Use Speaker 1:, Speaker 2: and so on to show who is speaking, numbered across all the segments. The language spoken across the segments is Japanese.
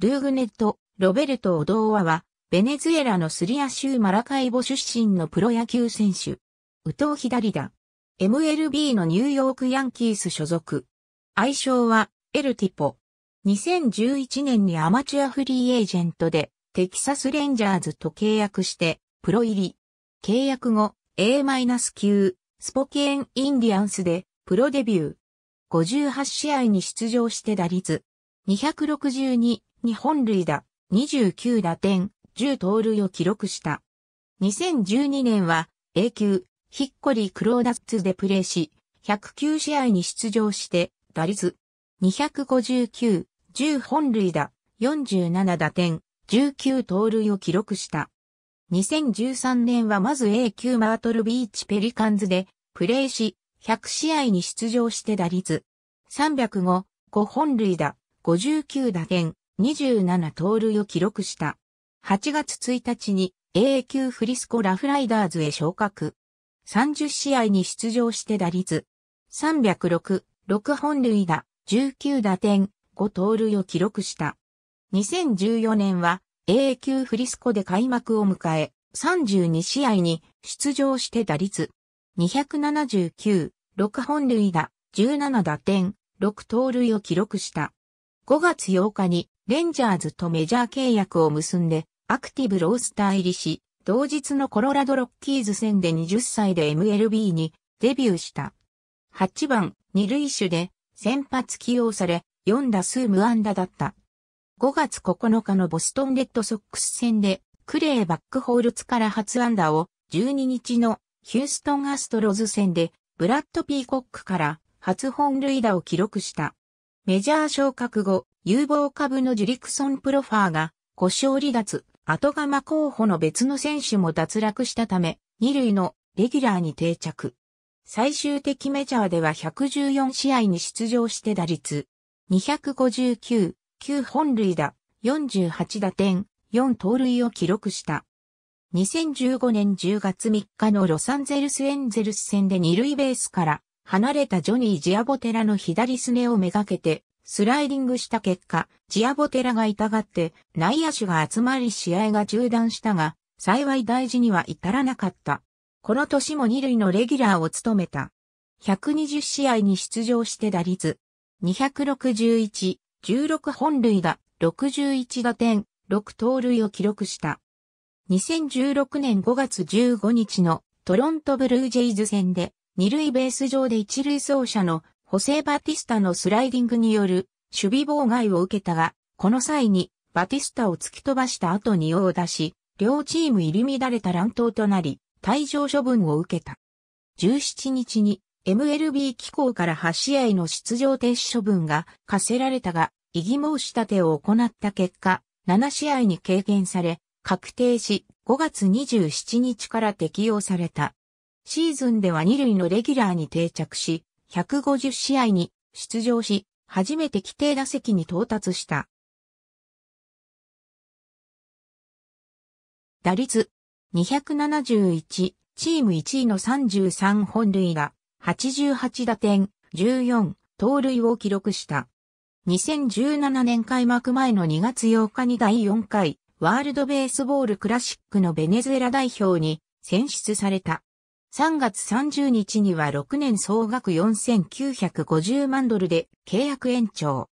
Speaker 1: ルーグネット、ロベルト・オドーアは、ベネズエラのスリア州マラカイボ出身のプロ野球選手。右投左打。MLB のニューヨークヤンキース所属。愛称は、エルティポ。2011年にアマチュアフリーエージェントで、テキサスレンジャーズと契約して、プロ入り。契約後、A- 9スポケーン・インディアンスで、プロデビュー。58試合に出場して打率。262、日本塁打、29打点、10盗塁を記録した。2012年は A 級、ヒッコリ・クローダッツでプレーし、109試合に出場して、打率259、10本塁打、47打点、19盗塁を記録した。2013年はまず A 級マートルビーチペリカンズでプレーし、100試合に出場して打率305、5本塁打、59打点、27盗塁を記録した。8月1日に A 級フリスコラフライダーズへ昇格。30試合に出場して打率306、6本塁打、19打点、5盗塁を記録した。2014年は A 級フリスコで開幕を迎え、32試合に出場して打率279、6本塁打、17打点、6盗塁を記録した。5月8日にレンジャーズとメジャー契約を結んで、アクティブロースター入りし、同日のコロラドロッキーズ戦で20歳で MLB にデビューした。8番、二塁手で先発起用され、4打数無安打だった。5月9日のボストンレッドソックス戦で、クレーバックホールツから初安打を、12日のヒューストンアストロズ戦で、ブラッド・ピーコックから初本塁打を記録した。メジャー昇格後、有望株のジュリクソンプロファーが故障離脱、後釜候補の別の選手も脱落したため、二塁のレギュラーに定着。最終的メジャーでは114試合に出場して打率259、9本塁打、48打点、4盗塁を記録した。2015年10月3日のロサンゼルスエンゼルス戦で二塁ベースから離れたジョニー・ジアボテラの左すねをめがけてスライディングした結果、ジアボテラが痛がって内野手が集まり試合が中断したが、幸い大事には至らなかった。この年も二塁のレギュラーを務めた。120試合に出場して打率261、16本塁打、61打点、6盗塁を記録した。2016年5月15日のトロントブルージェイズ戦で二塁ベース上で一塁走者のホセ・バティスタのスライディングによる守備妨害を受けたが、この際にバティスタを突き飛ばした後に用を出し、両チーム入り乱れた乱闘となり、退場処分を受けた。17日に MLB 機構から8試合の出場停止処分が課せられたが、異議申し立てを行った結果、7試合に軽減され、確定し、5月27日から適用された。シーズンでは2塁のレギュラーに定着し、150試合に出場し、初めて規定打席に到達した。打率271、チーム1位の33本塁打、88打点、14、盗塁を記録した。2017年開幕前の2月8日に第4回、ワールドベースボールクラシックのベネズエラ代表に選出された。3月30日には6年総額4950万ドルで契約延長。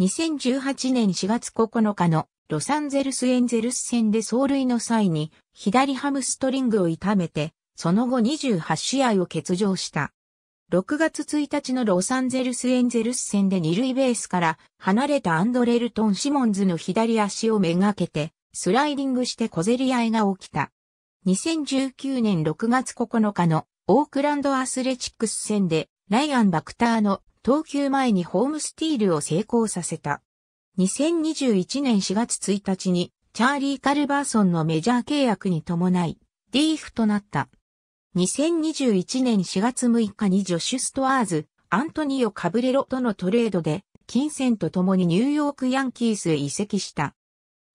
Speaker 1: 2018年4月9日のロサンゼルスエンゼルス戦で走塁の際に左ハムストリングを痛めて、その後28試合を欠場した。6月1日のロサンゼルスエンゼルス戦で二塁ベースから離れたアンドレルトン・シモンズの左足をめがけてスライディングして小競り合いが起きた。2019年6月9日のオークランドアスレチックス戦でライアン・バクターの投球前にホームスティールを成功させた。2021年4月1日にチャーリー・カルバーソンのメジャー契約に伴い、リーフとなった。2021年4月6日にジョシュ・ストアーズ、アントニオ・カブレロとのトレードで、金銭と共にニューヨーク・ヤンキースへ移籍した。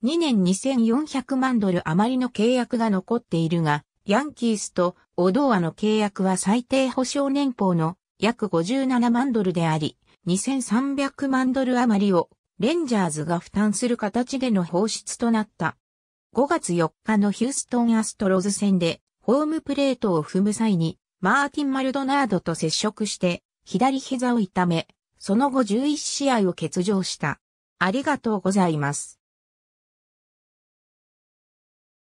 Speaker 1: 2年2400万ドル余りの契約が残っているが、ヤンキースとオドーアの契約は最低保証年俸の約57万ドルであり、2300万ドル余りをレンジャーズが負担する形での放出となった。5月4日のヒューストンアストロズ戦でホームプレートを踏む際にマーティン・マルドナードと接触して左膝を痛め、その後11試合を欠場した。ありがとうございます。